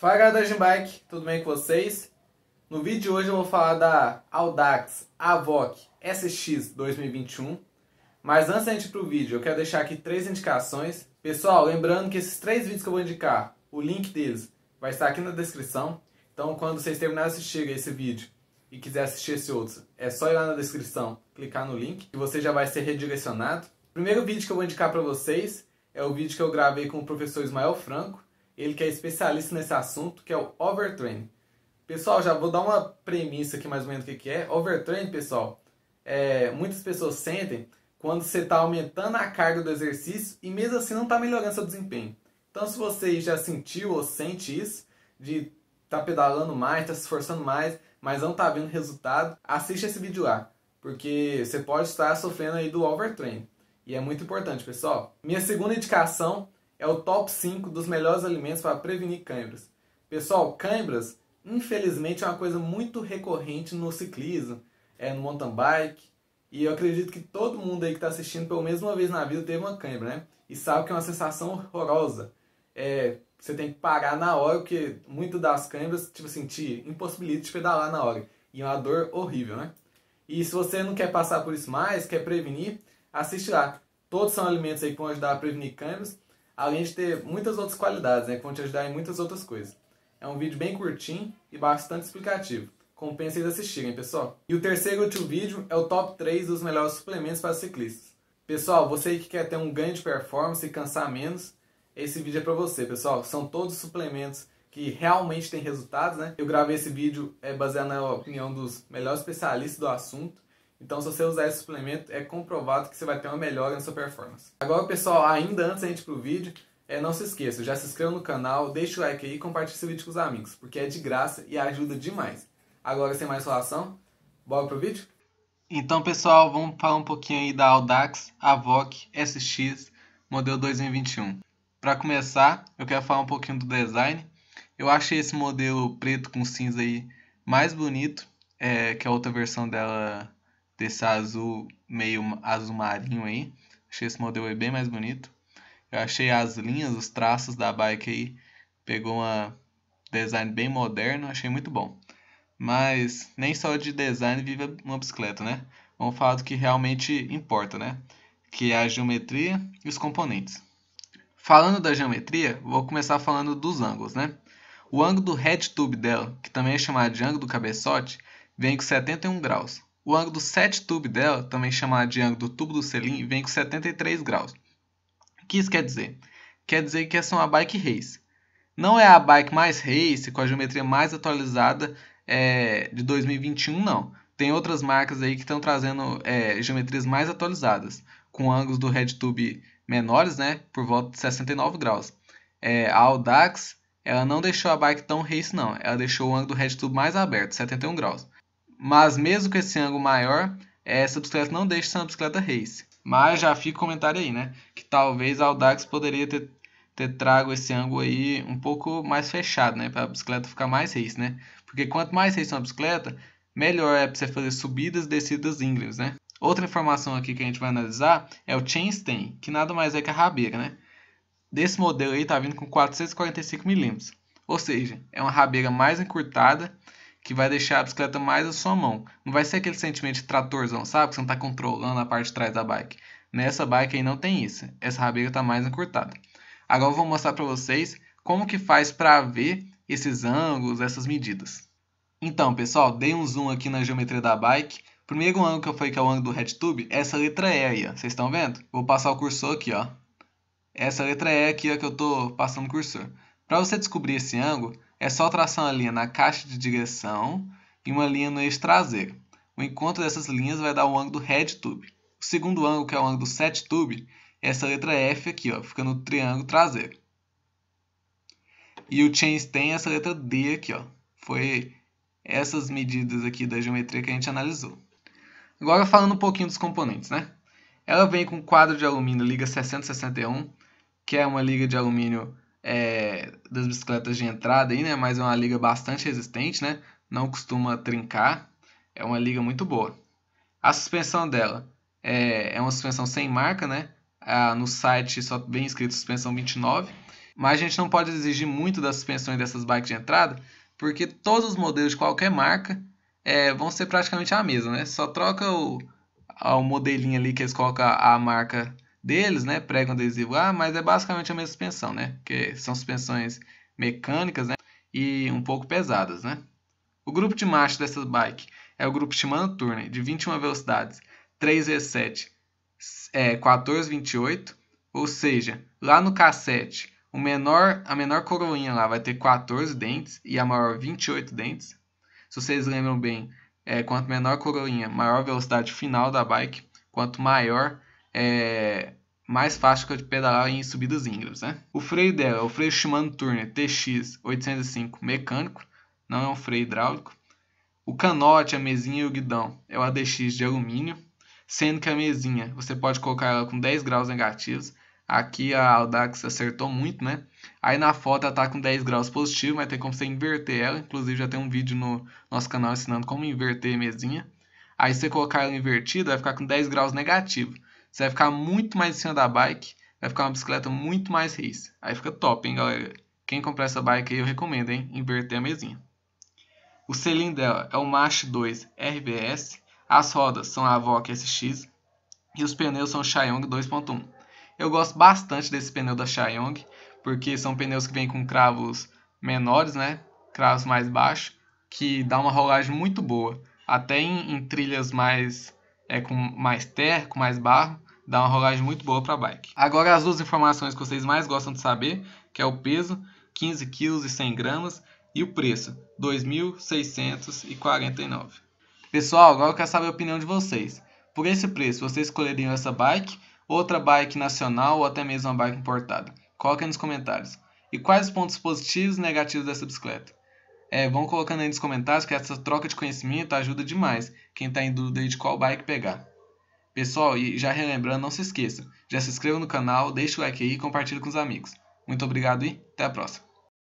Fala galera da Gimbike, tudo bem com vocês? No vídeo de hoje eu vou falar da Audax Avoc SX 2021 Mas antes da gente ir pro vídeo, eu quero deixar aqui três indicações Pessoal, lembrando que esses três vídeos que eu vou indicar, o link deles vai estar aqui na descrição Então quando vocês terminarem de assistir esse vídeo e quiser assistir esse outro É só ir lá na descrição, clicar no link e você já vai ser redirecionado o primeiro vídeo que eu vou indicar para vocês é o vídeo que eu gravei com o professor Ismael Franco ele que é especialista nesse assunto, que é o overtraining. Pessoal, já vou dar uma premissa aqui mais ou menos do que, que é. Overtraining, pessoal, é, muitas pessoas sentem quando você está aumentando a carga do exercício e mesmo assim não está melhorando seu desempenho. Então, se você já sentiu ou sente isso, de estar tá pedalando mais, estar tá se esforçando mais, mas não está vendo resultado, assista esse vídeo lá, porque você pode estar sofrendo aí do overtraining. E é muito importante, pessoal. Minha segunda indicação é o top 5 dos melhores alimentos para prevenir câimbras. Pessoal, câimbras, infelizmente, é uma coisa muito recorrente no ciclismo, é no mountain bike, e eu acredito que todo mundo aí que está assistindo, pelo menos uma vez na vida, teve uma câimbra, né? E sabe que é uma sensação horrorosa. É, você tem que parar na hora, porque muitas das câimbras, tipo assim, te impossibilita de pedalar na hora. E é uma dor horrível, né? E se você não quer passar por isso mais, quer prevenir, assiste lá. Todos são alimentos aí que vão ajudar a prevenir câimbras além de ter muitas outras qualidades, né, que vão te ajudar em muitas outras coisas. É um vídeo bem curtinho e bastante explicativo. Compensa vocês assistirem, pessoal. E o terceiro último vídeo é o top 3 dos melhores suplementos para ciclistas. Pessoal, você que quer ter um ganho de performance e cansar menos, esse vídeo é para você, pessoal. São todos suplementos que realmente têm resultados, né? Eu gravei esse vídeo é, baseado na opinião dos melhores especialistas do assunto então, se você usar esse suplemento, é comprovado que você vai ter uma melhora na sua performance. Agora, pessoal, ainda antes da gente ir pro vídeo, é, não se esqueça, já se inscreva no canal, deixa o like aí e compartilhe esse vídeo com os amigos, porque é de graça e ajuda demais. Agora, sem mais relação, bora pro vídeo? Então, pessoal, vamos falar um pouquinho aí da Audax Avoc SX modelo 2021. Para começar, eu quero falar um pouquinho do design. Eu achei esse modelo preto com cinza aí mais bonito, é, que a outra versão dela desse azul meio azul marinho aí. Achei esse modelo aí bem mais bonito. Eu achei as linhas, os traços da bike aí. Pegou um design bem moderno, achei muito bom. Mas nem só de design vive uma bicicleta, né? Vamos é falar do que realmente importa, né? Que é a geometria e os componentes. Falando da geometria, vou começar falando dos ângulos, né? O ângulo do head tube dela, que também é chamado de ângulo do cabeçote, vem com 71 graus. O ângulo do set tube dela, também chamado de ângulo do tubo do selim, vem com 73 graus. O que isso quer dizer? Quer dizer que essa é uma bike race. Não é a bike mais race, com a geometria mais atualizada é, de 2021, não. Tem outras marcas aí que estão trazendo é, geometrias mais atualizadas, com ângulos do head tube menores, né, por volta de 69 graus. É, a Audax, ela não deixou a bike tão race não, ela deixou o ângulo do head tube mais aberto, 71 graus. Mas mesmo com esse ângulo maior, essa bicicleta não deixa de ser uma bicicleta race. Mas já fica o comentário aí, né? Que talvez a Audax poderia ter, ter trago esse ângulo aí um pouco mais fechado, né? Para a bicicleta ficar mais race, né? Porque quanto mais race uma bicicleta, melhor é para você fazer subidas e descidas íngremes, né? Outra informação aqui que a gente vai analisar é o chainstay, que nada mais é que a rabeira, né? Desse modelo aí tá vindo com 445 milímetros, ou seja, é uma rabeira mais encurtada que vai deixar a bicicleta mais à sua mão. Não vai ser aquele sentimento de tratorzão, sabe? Que você não está controlando a parte de trás da bike. Nessa bike aí não tem isso. Essa rabeira está mais encurtada. Agora eu vou mostrar para vocês como que faz para ver esses ângulos, essas medidas. Então, pessoal, dei um zoom aqui na geometria da bike. O primeiro ângulo que eu falei que é o ângulo do head tube, essa letra E aí, Vocês estão vendo? Vou passar o cursor aqui, ó. Essa letra E aqui ó, que eu estou passando o cursor. Para você descobrir esse ângulo, é só traçar uma linha na caixa de direção e uma linha no eixo traseiro. O encontro dessas linhas vai dar o ângulo do head tube. O segundo ângulo, que é o ângulo do set tube, é essa letra F aqui, ó, fica no triângulo traseiro. E o chainstay é essa letra D aqui, ó. Foi essas medidas aqui da geometria que a gente analisou. Agora falando um pouquinho dos componentes, né? Ela vem com quadro de alumínio liga 661, que é uma liga de alumínio das bicicletas de entrada aí, né? Mas é uma liga bastante resistente, né? Não costuma trincar. É uma liga muito boa. A suspensão dela é, é uma suspensão sem marca, né? Ah, no site só vem escrito suspensão 29. Mas a gente não pode exigir muito das suspensões dessas bikes de entrada, porque todos os modelos de qualquer marca é, vão ser praticamente a mesma, né? Só troca o, o modelinho ali que eles colocam a marca deles, né, pregam adesivo lá, ah, mas é basicamente a mesma suspensão, né, que são suspensões mecânicas, né, e um pouco pesadas, né. O grupo de marcha dessa bike é o grupo Shimano Tourney, de 21 velocidades, 3V7, é, 28, ou seja, lá no cassete, o menor, a menor coroinha lá vai ter 14 dentes e a maior 28 dentes. Se vocês lembram bem, é, quanto menor a coroinha, maior a velocidade final da bike. Quanto maior é, mais fácil de pedalar em subidas íngremes. Né? O freio dela é o freio Shimano Turner TX805 mecânico, não é um freio hidráulico. O canote, a mesinha e o guidão é o ADX de alumínio, sendo que a mesinha você pode colocar ela com 10 graus negativos. Aqui a Audax acertou muito, né? Aí na foto ela tá com 10 graus positivo, mas tem como você inverter ela. Inclusive já tem um vídeo no nosso canal ensinando como inverter a mesinha. Aí você colocar ela invertida, vai ficar com 10 graus negativo. Você vai ficar muito mais em cima da bike, vai ficar uma bicicleta muito mais race. Aí fica top, hein, galera? Quem comprar essa bike aí, eu recomendo, hein? Inverter a mesinha. O selim dela é o Mach 2 RBS, as rodas são a Avok SX e os pneus são o Xiaoyong 2.1. Eu gosto bastante desse pneu da Xiaoyong, porque são pneus que vêm com cravos menores, né? Cravos mais baixos, que dá uma rolagem muito boa. Até em, em trilhas mais é com mais terra, com mais barro, dá uma rolagem muito boa para bike. Agora as duas informações que vocês mais gostam de saber, que é o peso, 15 kg e 100 gramas, e o preço, 2.649. Pessoal, agora eu quero saber a opinião de vocês. Por esse preço, vocês escolheriam essa bike, outra bike nacional ou até mesmo uma bike importada? Coloquem nos comentários. E quais os pontos positivos e negativos dessa bicicleta? É, vão colocando aí nos comentários que essa troca de conhecimento ajuda demais quem está em dúvida de qual bike pegar. Pessoal, e já relembrando, não se esqueça, já se inscreva no canal, deixa o like aí e compartilhe com os amigos. Muito obrigado e até a próxima.